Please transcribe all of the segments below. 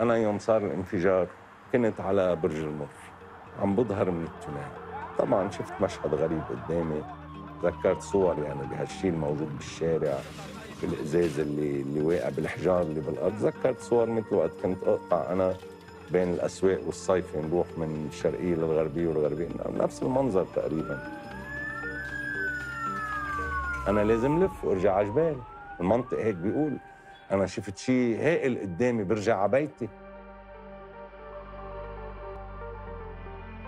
أنا يوم صار الانفجار كنت على برج المر عم بظهر من التونيل طبعا شفت مشهد غريب قدامي تذكرت صوري يعني أنا بهالشيء الموجود بالشارع بالإزاز اللي اللي واقع بالحجار اللي بالأرض تذكرت صور مثل وقت كنت أقطع أنا بين الأسواق والصيف نروح من الشرقية للغربية والغربية نفس المنظر تقريبا أنا لازم لف وارجع على جبال المنطق هيك بيقول انا شفت شيء هائل قدامي برجع على بيتي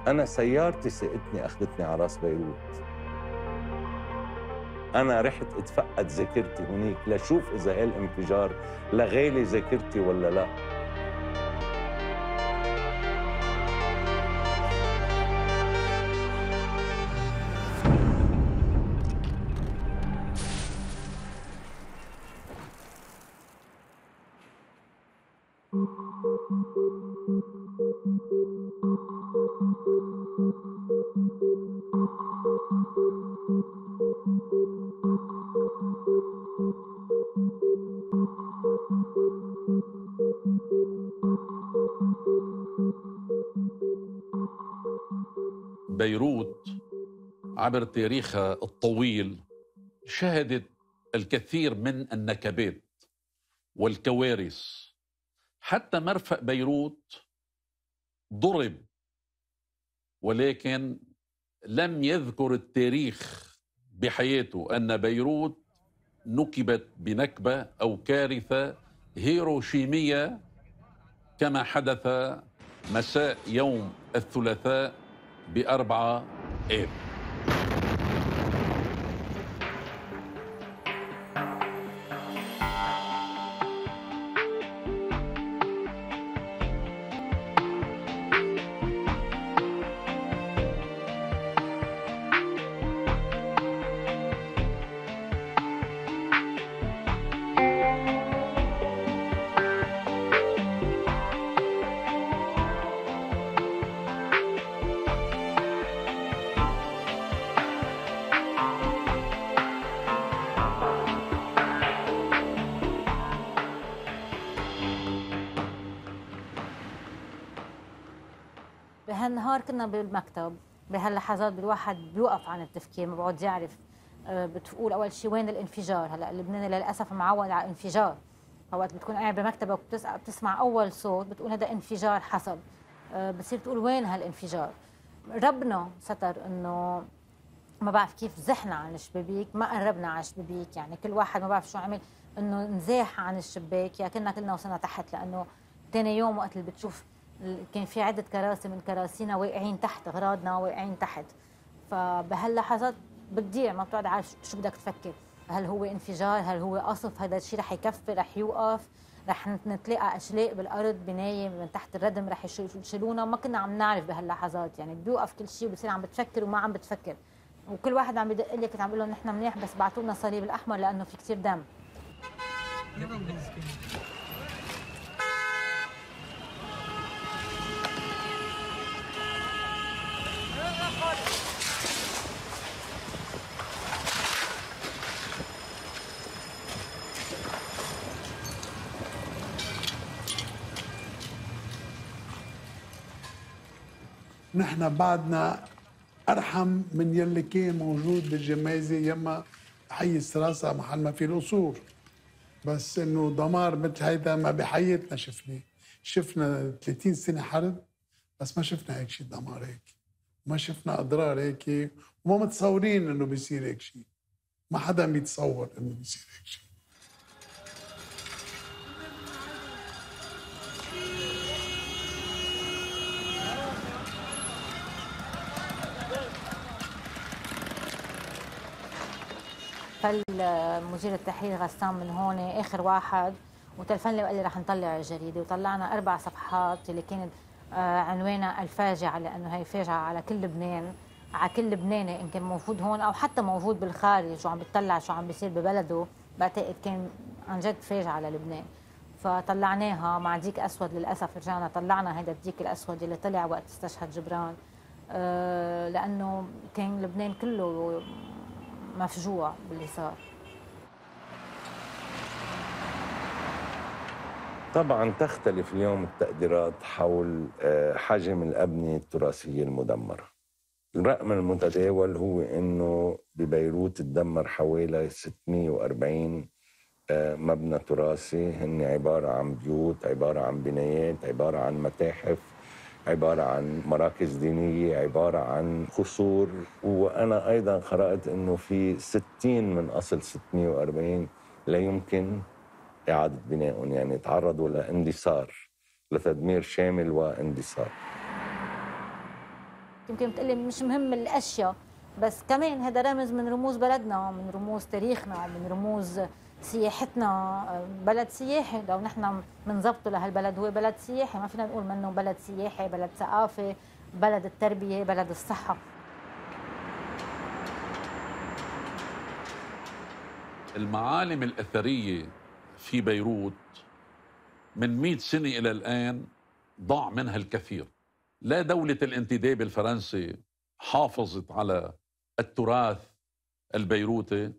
انا سيارتي سقتني اخذتني على راس بيروت انا رحت اتفقد ذاكرتي هنيك لشوف اذا هالانفجار لغالي ذاكرتي ولا لا عبر تاريخها الطويل شهدت الكثير من النكبات والكوارث حتى مرفأ بيروت ضرب ولكن لم يذكر التاريخ بحياته ان بيروت نكبت بنكبه او كارثه هيروشيميه كما حدث مساء يوم الثلاثاء باربعه اب النهار كنا بالمكتب بهاللحظات الواحد بيوقف عن التفكير ما بقعد يعرف آه، بتقول اول شيء وين الانفجار هلا لبنان للاسف معود على انفجار اوقات بتكون قاعد بمكتبك بتسمع اول صوت بتقول هذا انفجار حصل آه، بتصير تقول وين هالانفجار ربنا ستر انه ما بعرف كيف زحنا عن الشبابيك ما قربنا على الشبابيك يعني كل واحد ما بعرف شو عمل انه نزاح عن الشباك يا كنا كلنا وصلنا تحت لانه ثاني يوم وقت اللي بتشوف كان في عده كراسي من كراسينا واقعين تحت اغراضنا واقعين تحت فبهاللحظات بتضيع ما بتقعد عارف شو بدك تفكر هل هو انفجار هل هو قصف هذا الشيء رح يكفي رح يوقف رح نتلاقى اشلاء بالارض بنايه من تحت الردم رح يشيلونا ما كنا عم نعرف بهاللحظات يعني بيوقف كل شيء وبصير عم بتفكر وما عم بتفكر وكل واحد عم بدق لي كنت عم بقول لهم نحن منيح بس بعثوا لنا الصليب الاحمر لانه في كثير دم نحن بعدنا ارحم من يلي كان موجود بالجمازه يما حي السراسه محل ما في قصور بس انه دمار مثل هيدا ما بحياتنا شفناه شفنا 30 سنه حرب بس ما شفنا هيك شيء دمار هيك ما شفنا اضرار هيك وما متصورين انه بيصير هيك شيء ما حدا بيتصور انه بيصير هيك شيء فالمدير التحرير غسان من هون اخر واحد وتلفن لي وقال لي رح نطلع الجريده وطلعنا اربع صفحات اللي كانت آه، عنوانها الفاجعه لانه هي فاجعه على كل لبنان على كل لبناني ان كان موجود هون او حتى موجود بالخارج وعم بتطلع شو عم بيصير ببلده بعتقد كان عن جد فاجعه للبنان فطلعناها مع ديك اسود للاسف رجعنا طلعنا هذا الديك الاسود اللي طلع وقت استشهد جبران آه، لانه كان لبنان كله مفجوع باللي صار طبعا تختلف اليوم التقديرات حول آه، حجم الأبنية التراثية المدمرة الرقم المتداول هو أنه ببيروت تدمر حوالي 640 آه، مبنى تراثي هن عبارة عن بيوت عبارة عن بنايات عبارة عن متاحف عبارة عن مراكز دينية عبارة عن قصور وأنا أيضا قرأت أنه في 60 من أصل 640 لا يمكن إعادة بنائهم يعني تعرضوا لاندثار لتدمير شامل واندثار يمكن بتقلي مش مهم الأشياء بس كمان هذا رمز من رموز بلدنا من رموز تاريخنا من رموز سياحتنا بلد سياحي لو نحن بنظبطه لهالبلد هو بلد سياحي ما فينا نقول منه بلد سياحي بلد ثقافه بلد التربيه بلد الصحه المعالم الاثريه في بيروت من 100 سنه الى الان ضاع منها الكثير لا دوله الانتداب الفرنسي حافظت على التراث البيروتي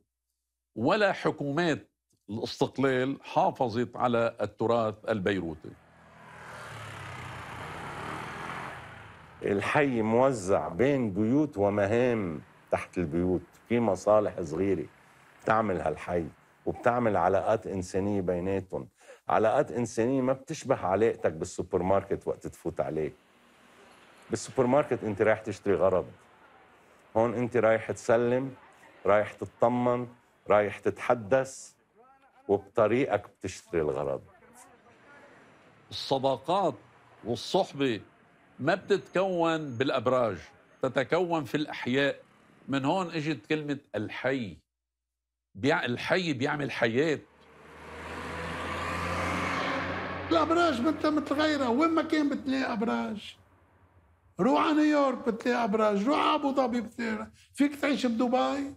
ولا حكومات الاستقلال حافظت على التراث البيروتي الحي موزع بين بيوت ومهام تحت البيوت في مصالح صغيرة بتعمل هالحي وبتعمل علاقات إنسانية بيناتهم علاقات إنسانية ما بتشبه علاقتك بالسوبر ماركت وقت تفوت عليه بالسوبر ماركت أنت رايح تشتري غرض هون أنت رايح تسلم رايح تطمن رايح تتحدث وبطريقك بتشتري الغرض الصداقات والصحبة ما بتتكون بالأبراج تتكون في الأحياء من هون اجت كلمة الحي بيع... الحي بيعمل حياة الأبراج انت متغيرة وين ما كان بتلاقي أبراج روح على نيويورك بتلاقي أبراج روح على أبو ظبي بتلاقي فيك تعيش بدبي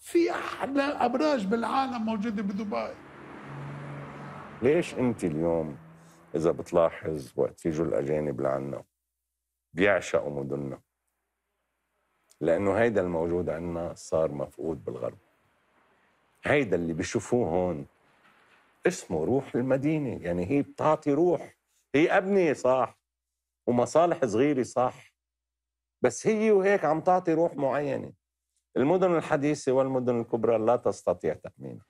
في احلى ابراج بالعالم موجوده بدبي ليش انت اليوم اذا بتلاحظ وقت يجوا الاجانب لعنا بيعشقوا مدننا لانه هيدا الموجود عندنا صار مفقود بالغرب هيدا اللي بيشوفوه هون اسمه روح المدينه يعني هي بتعطي روح هي ابنيه صح ومصالح صغيره صح بس هي وهيك عم تعطي روح معينه المدن الحديثة والمدن الكبرى لا تستطيع تأمينها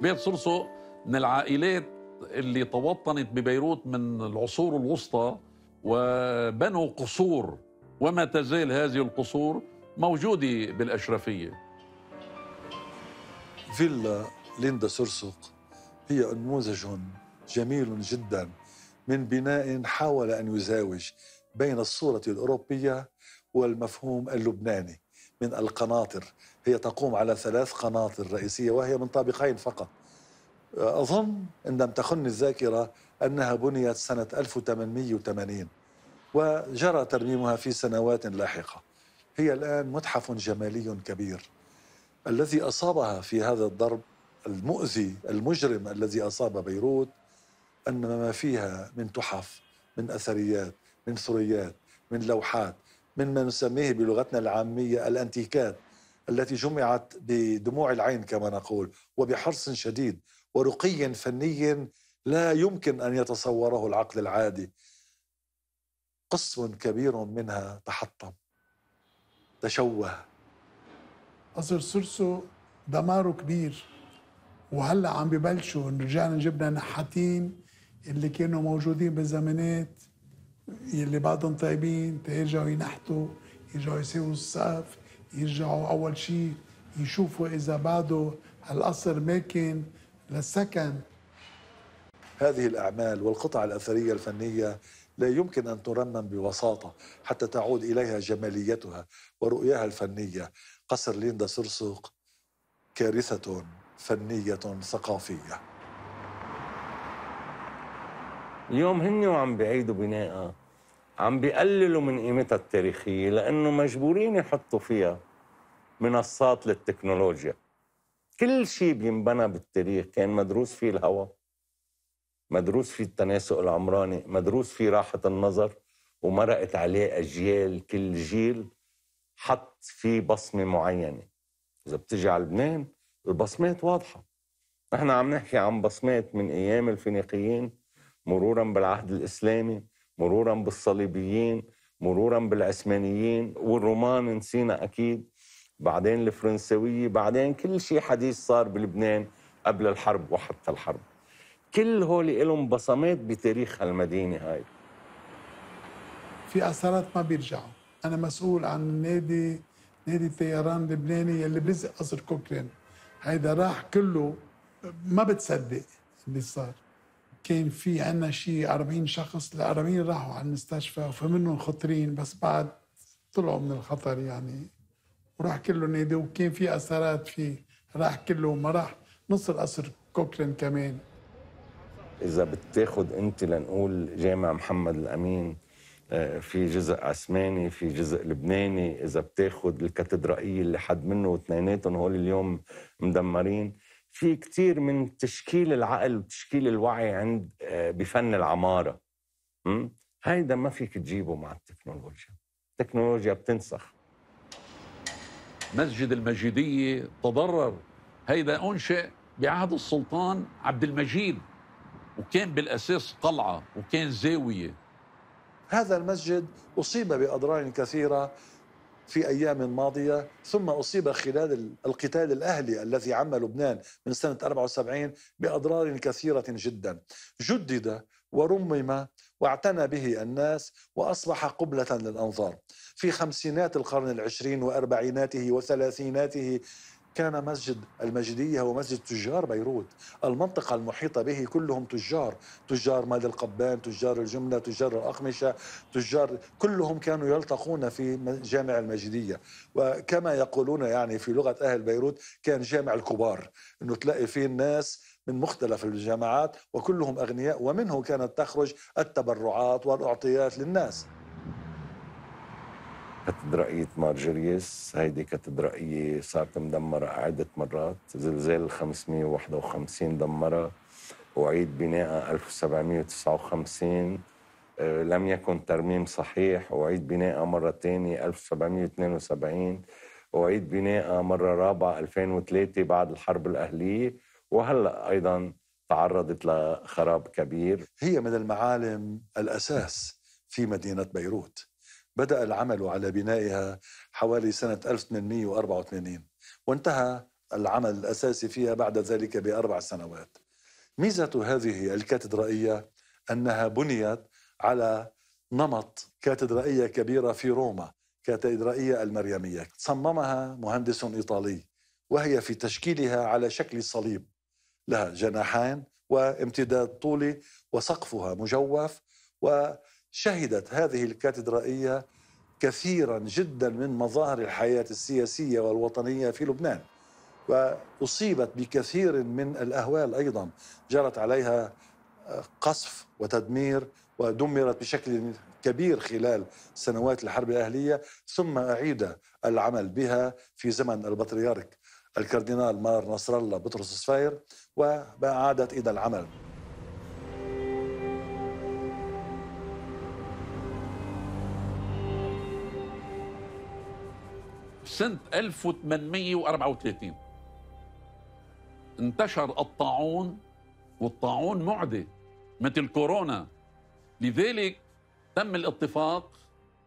بيت صرصو من العائلات اللي توطنت ببيروت من العصور الوسطى وبنوا قصور وما تزال هذه القصور موجودة بالأشرفية فيلا ليندا سرسق هي نموذج جميل جدا من بناء حاول ان يزاوج بين الصوره الاوروبيه والمفهوم اللبناني من القناطر هي تقوم على ثلاث قناطر رئيسيه وهي من طابقين فقط اظن ان لم تخن الذاكره انها بنيت سنه 1880 وجرى ترميمها في سنوات لاحقه هي الان متحف جمالي كبير الذي اصابها في هذا الضرب المؤذي المجرم الذي أصاب بيروت أن ما فيها من تحف من أثريات من ثريات من لوحات من ما نسميه بلغتنا العامية الأنتيكات التي جمعت بدموع العين كما نقول وبحرص شديد ورقي فني لا يمكن أن يتصوره العقل العادي قسم كبير منها تحطم تشوه قصر سرسو دماره كبير وهلا عم ببلشوا انه رجعنا جبنا نحاتين اللي كانوا موجودين بالزمانات اللي بعدهم طيبين تيرجعوا ينحتوا يرجعوا يسووا السقف يرجعوا اول شيء يشوفوا اذا بعده هالقصر ماكن للسكن هذه الاعمال والقطع الاثريه الفنيه لا يمكن ان ترمم ببساطه حتى تعود اليها جماليتها ورؤياها الفنيه قصر ليندا سرسوق كارثه فنية ثقافية اليوم هن وعم بيعيدوا بنائها عم بيقللوا من قيمتها التاريخية لأنه مجبورين يحطوا فيها منصات للتكنولوجيا كل شيء بينبنى بالتاريخ كان مدروس فيه الهواء مدروس فيه التناسق العمراني مدروس فيه راحة النظر ومرقت عليه أجيال كل جيل حط فيه بصمة معينة إذا بتجي على لبنان البصمات واضحة نحن عم نحكي عن بصمات من ايام الفينيقيين مرورا بالعهد الاسلامي مرورا بالصليبيين مرورا بالعثمانيين والرومان نسينا اكيد بعدين الفرنسويه بعدين كل شيء حديث صار بلبنان قبل الحرب وحتى الحرب كل هول لهم بصمات بتاريخ هالمدينه هاي في أثارات ما بيرجعوا انا مسؤول عن نادي نادي الطيران اللبناني اللي بزق قصر كوكلين هيدا راح كله ما بتصدق اللي صار كان في عنا شيء 40 شخص ال 40 راحوا على المستشفى فمنهم خطرين بس بعد طلعوا من الخطر يعني وراح كله نادي وكان في اثارات فيه راح كله ما راح نص القصر كوكرين كمان اذا بتاخد انت لنقول جامع محمد الامين آه، في جزء عثماني في جزء لبناني اذا بتاخد الكاتدرائيه اللي حد منه واثنيناتهم هول اليوم مدمرين في كثير من تشكيل العقل وتشكيل الوعي عند آه، بفن العماره م? هيدا ما فيك تجيبه مع التكنولوجيا التكنولوجيا بتنسخ مسجد المجيدية تضرر هيدا أنشئ بعهد السلطان عبد المجيد وكان بالأساس قلعة وكان زاوية هذا المسجد أصيب بأضرار كثيرة في أيام ماضية ثم أصيب خلال القتال الأهلي الذي عم لبنان من سنة 74 بأضرار كثيرة جدا جدد ورمم واعتنى به الناس وأصبح قبلة للأنظار في خمسينات القرن العشرين وأربعيناته وثلاثيناته كان مسجد المجدية هو مسجد تجار بيروت المنطقة المحيطة به كلهم تجار تجار مال القبان تجار الجملة تجار الأقمشة تجار كلهم كانوا يلتقون في جامع المجدية وكما يقولون يعني في لغة أهل بيروت كان جامع الكبار أنه تلاقي فيه الناس من مختلف الجامعات وكلهم أغنياء ومنه كانت تخرج التبرعات والأعطيات للناس كاتدرائية مارجريس هيدي كاتدرائية صارت مدمرة عدة مرات زلزال 551 دمرها وعيد بنائها آه، 1759 لم يكن ترميم صحيح وعيد بنائها مرة ثانية 1772 وعيد بنائها مرة رابعة 2003 بعد الحرب الأهلية وهلأ أيضا تعرضت لخراب كبير هي من المعالم الأساس في مدينة بيروت بدأ العمل على بنائها حوالي سنة 1884 وانتهى العمل الأساسي فيها بعد ذلك بأربع سنوات ميزة هذه الكاتدرائية أنها بنيت على نمط كاتدرائية كبيرة في روما كاتدرائية المريمية صممها مهندس إيطالي وهي في تشكيلها على شكل صليب لها جناحان وامتداد طولي وسقفها مجوف و شهدت هذه الكاتدرائية كثيرا جدا من مظاهر الحياة السياسية والوطنية في لبنان وأصيبت بكثير من الأهوال أيضا جرت عليها آه، قصف وتدمير ودمرت بشكل كبير خلال سنوات الحرب الأهلية ثم أعيد العمل بها في زمن البطريرك الكاردينال مار نصر الله بطرس صفير وعادت إلى العمل سنة 1834 انتشر الطاعون والطاعون معدة مثل كورونا لذلك تم الاتفاق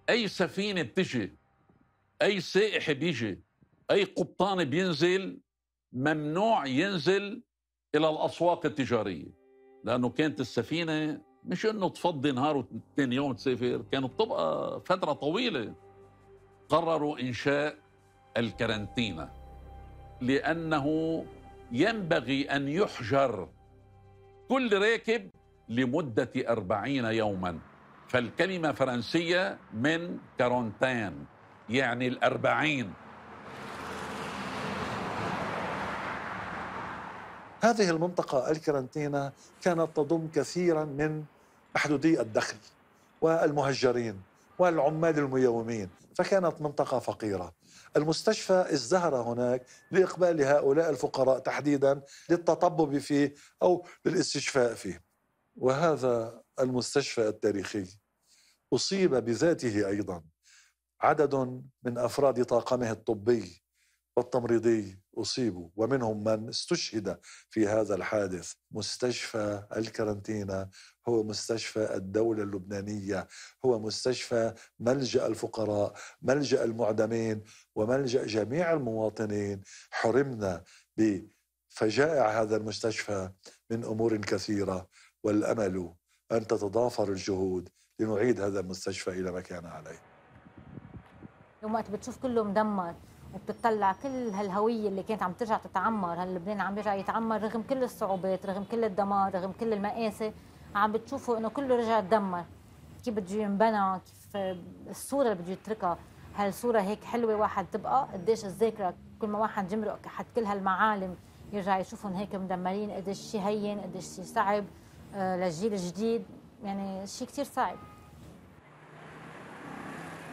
أي سفينة بتجي أي سائح بيجي أي قبطان بينزل ممنوع ينزل إلى الأسواق التجارية لأنه كانت السفينة مش انه تفضي نهار وثاني يوم تسافر كانت تبقى فتره طويله قرروا انشاء الكارنتينا لأنه ينبغي أن يحجر كل راكب لمدة أربعين يوما فالكلمة فرنسية من كارونتان يعني الأربعين هذه المنطقة الكرنتينة كانت تضم كثيرا من محدودي الدخل والمهجرين والعمال الميومين فكانت منطقة فقيرة المستشفى ازدهر هناك لإقبال هؤلاء الفقراء تحديدا للتطبب فيه أو للاستشفاء فيه وهذا المستشفى التاريخي أصيب بذاته أيضا عدد من أفراد طاقمه الطبي والتمريضي أصيبوا ومنهم من استشهد في هذا الحادث مستشفى الكارنتينا هو مستشفى الدولة اللبنانية هو مستشفى ملجأ الفقراء ملجأ المعدمين وملجأ جميع المواطنين حرمنا بفجائع هذا المستشفى من أمور كثيرة والأمل أن تتضافر الجهود لنعيد هذا المستشفى إلى ما كان عليه يوم وقت بتشوف كله مدمر بتطلع كل هالهويه اللي كانت عم ترجع تتعمر هاللبنان عم يرجع يتعمر رغم كل الصعوبات رغم كل الدمار رغم كل المآسي عم بتشوفوا انه كله رجع تدمر كيف بده ينبنى كيف الصوره اللي بده يتركها هالصوره هيك حلوه واحد تبقى قديش الذاكره كل ما واحد جمرق حد كل هالمعالم يرجع يشوفهم هيك مدمرين قديش شيء هين قديش شيء صعب للجيل آه، الجديد يعني شيء كثير صعب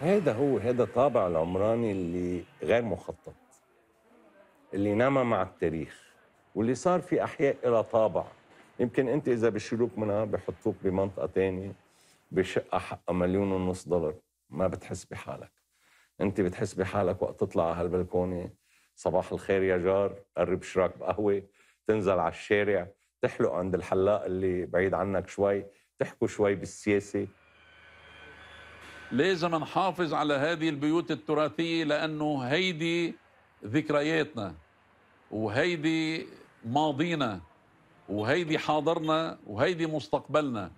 هذا هو هذا طابع العمراني اللي غير مخطط اللي نما مع التاريخ واللي صار في احياء لها طابع يمكن انت اذا بشيلوك منها بحطوك بمنطقه ثانيه بشقه حقها مليون ونص دولار ما بتحس بحالك انت بتحس بحالك وقت تطلع على هالبلكونه صباح الخير يا جار قرب شراك بقهوه تنزل على الشارع تحلق عند الحلاق اللي بعيد عنك شوي تحكوا شوي بالسياسه لازم نحافظ على هذه البيوت التراثية لأنه هيدي ذكرياتنا وهيدي ماضينا وهيدي حاضرنا وهيدي مستقبلنا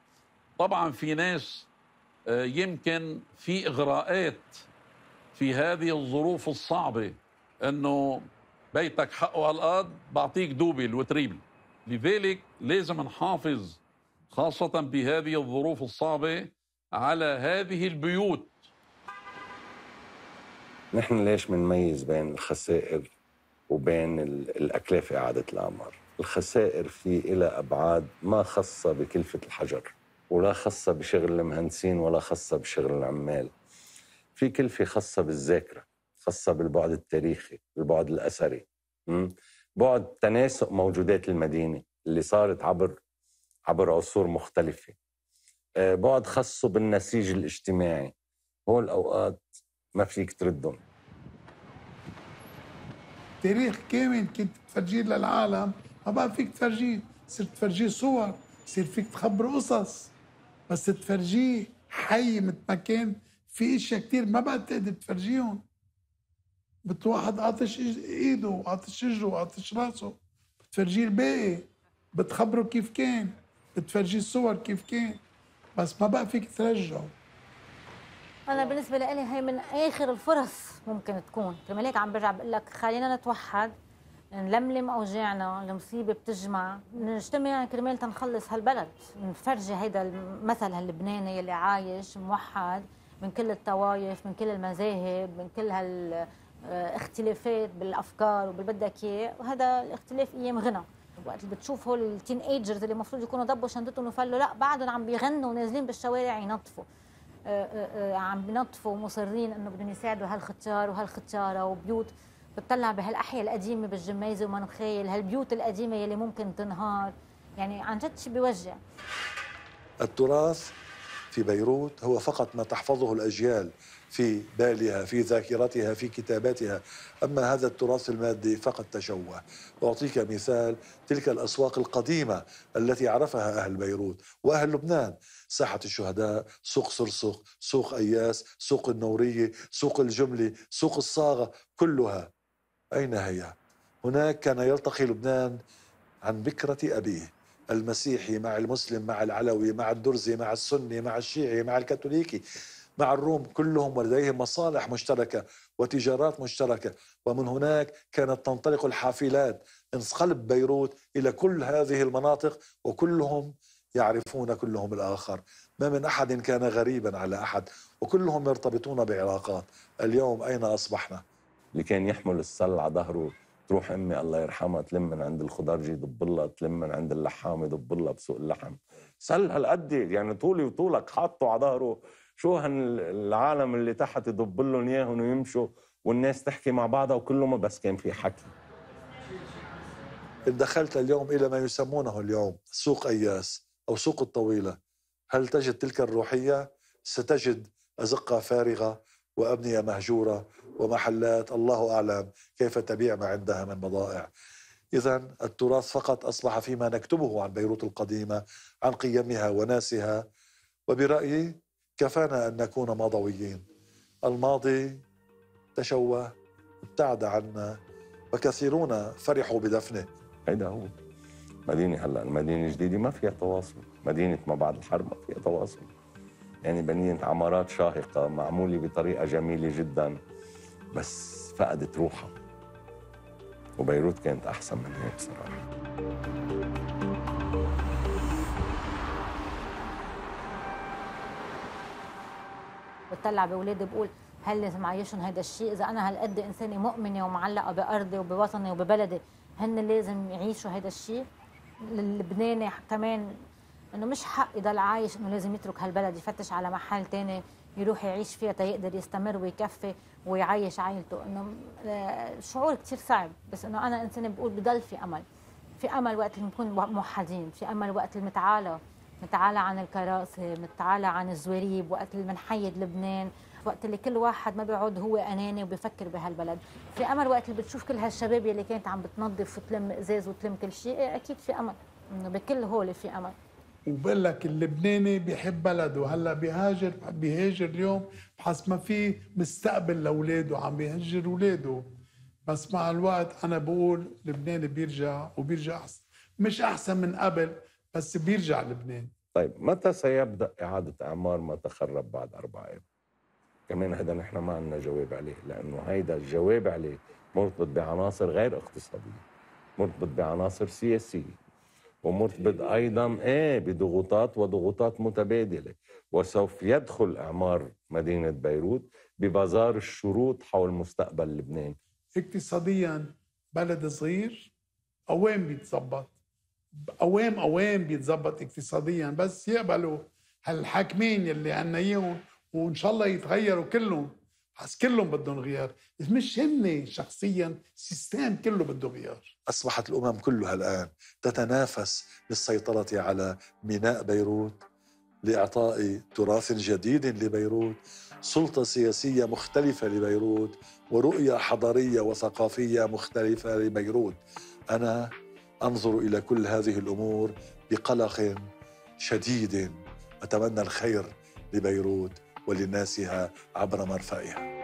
طبعا في ناس آه، يمكن في إغراءات في هذه الظروف الصعبة أنه بيتك حقه على الأرض بعطيك دوبل وتريبل لذلك لازم نحافظ خاصة بهذه الظروف الصعبة على هذه البيوت نحن ليش بنميز بين الخسائر وبين الأكلة إعادة الأعمار الخسائر في إلى أبعاد ما خاصة بكلفة الحجر ولا خاصة بشغل المهندسين ولا خاصة بشغل العمال في كلفة خاصة بالذاكرة خاصة بالبعد التاريخي البعد الأثري بعد تناسق موجودات المدينة اللي صارت عبر عبر عصور مختلفة آه، بعد خصه بالنسيج الاجتماعي هول اوقات ما فيك تردهم تاريخ كامل كنت تفرجيه للعالم ما بقى فيك تفرجيه صرت تفرجيه صور صير فيك تخبر قصص بس تفرجيه حي مثل ما كان في اشياء كثير ما بقى تقدر تفرجيهم بتواحد واحد قاطش ايده وقاطش رجله وقاطش راسه بتفرجيه الباقي بتخبره كيف كان بتفرجيه الصور كيف كان بس ما بقى فيك ترجعه انا بالنسبه لي هي من اخر الفرص ممكن تكون هيك عم برجع بقول لك خلينا نتوحد نلملم اوجاعنا المصيبه بتجمع نجتمع كرمال تنخلص هالبلد نفرجي هيدا المثل هاللبناني اللي عايش موحد من كل الطوائف من كل المذاهب من كل هال آه، اختلافات بالافكار وبالبدك اياه وهذا الاختلاف ايام غنى وقت اللي هول التين ايجرز اللي المفروض يكونوا ضبوا شنطتهم وفلوا لا بعدهم عم بيغنوا ونازلين بالشوارع ينطفوا آه، آه، آه، عم بينظفوا ومصرين انه بدهم يساعدوا هالختيار وهالختياره وبيوت بتطلع بهالاحياء القديمه بالجميزه ومنخيل هالبيوت القديمه يلي ممكن تنهار يعني عن جد شيء بيوجع التراث في بيروت هو فقط ما تحفظه الاجيال في بالها في ذاكرتها في كتاباتها أما هذا التراث المادي فقد تشوه أعطيك مثال تلك الأسواق القديمة التي عرفها أهل بيروت وأهل لبنان ساحة الشهداء سوق سرسق سوق أياس سوق النورية سوق الجملة سوق الصاغة كلها أين هي؟ هناك كان يلتقي لبنان عن بكرة أبيه المسيحي مع المسلم مع العلوي مع الدرزي مع السني مع الشيعي مع الكاثوليكي مع الروم كلهم ولديهم مصالح مشتركه وتجارات مشتركه ومن هناك كانت تنطلق الحافلات من قلب بيروت الى كل هذه المناطق وكلهم يعرفون كلهم الاخر ما من احد كان غريبا على احد وكلهم يرتبطون بعلاقات اليوم اين اصبحنا اللي كان يحمل السل على ظهره تروح امي الله يرحمها تلم من عند الخضرجي الله تلم من عند اللحام الله بسوق اللحم سل هالقد يعني طولي وطولك حاطه على ظهره شو هالعالم اللي تحت يضب لهم اياهم ويمشوا والناس تحكي مع بعضها وكله ما بس كان في حكي إن دخلت اليوم إلى ما يسمونه اليوم سوق أياس أو سوق الطويلة هل تجد تلك الروحية؟ ستجد أزقة فارغة وأبنية مهجورة ومحلات الله أعلم كيف تبيع ما عندها من بضائع إذا التراث فقط أصبح فيما نكتبه عن بيروت القديمة عن قيمها وناسها وبرأيي كفانا أن نكون ماضويين الماضي تشوه ابتعد عنا وكثيرون فرحوا بدفنه هيدا هو مدينة هلا المدينة الجديدة ما فيها تواصل مدينة ما بعد الحرب ما فيها تواصل يعني مدينة عمارات شاهقة معمولة بطريقة جميلة جدا بس فقدت روحها وبيروت كانت أحسن من هيك صراحة بتطلع بولادي بقول هل لازم اعيشهم هذا الشيء اذا انا هالقد انسانه مؤمنه ومعلقه بارضي وبوطني وببلدي هن لازم يعيشوا هذا الشيء اللبناني كمان انه مش حق يضل عايش انه لازم يترك هالبلد يفتش على محل تاني يروح يعيش فيها تيقدر يستمر ويكفي ويعيش عائلته انه آه، شعور كثير صعب بس انه انا انسانه بقول بضل في امل في امل وقت اللي نكون موحدين في امل وقت المتعالى متعالى عن الكراسي متعالى عن الزواريب وقت اللي بنحيد لبنان وقت اللي كل واحد ما بيعود هو اناني وبيفكر بهالبلد في امل وقت اللي بتشوف كل هالشباب يلي كانت عم بتنظف وتلم ازاز وتلم كل شيء إيه اكيد في امل انه بكل هول في امل وبقول لك اللبناني بيحب بلده هلا بيهاجر بيهاجر اليوم بحس ما في مستقبل لاولاده عم بيهجر اولاده بس مع الوقت انا بقول لبناني بيرجع وبيرجع احسن مش احسن من قبل بس بيرجع لبنان طيب متى سيبدا اعاده اعمار ما تخرب بعد اربع ايام؟ كمان هذا نحن ما عندنا جواب عليه لانه هيدا الجواب عليه مرتبط بعناصر غير اقتصاديه مرتبط بعناصر سياسيه ومرتبط ايضا ايه بضغوطات وضغوطات متبادله وسوف يدخل اعمار مدينه بيروت ببازار الشروط حول مستقبل لبنان اقتصاديا بلد صغير قوام بيتظبط اوام اوام بيتظبط اقتصاديا بس يقبلوا هالحاكمين اللي عنا اياهم وان شاء الله يتغيروا كلهم بس كلهم بدهم غيار مش هن شخصيا السيستم كله بده غيار أصبحت الأمم كلها الآن تتنافس للسيطرة على ميناء بيروت لإعطاء تراث جديد لبيروت سلطة سياسية مختلفة لبيروت ورؤية حضارية وثقافية مختلفة لبيروت أنا انظر الى كل هذه الامور بقلق شديد اتمنى الخير لبيروت ولناسها عبر مرفأها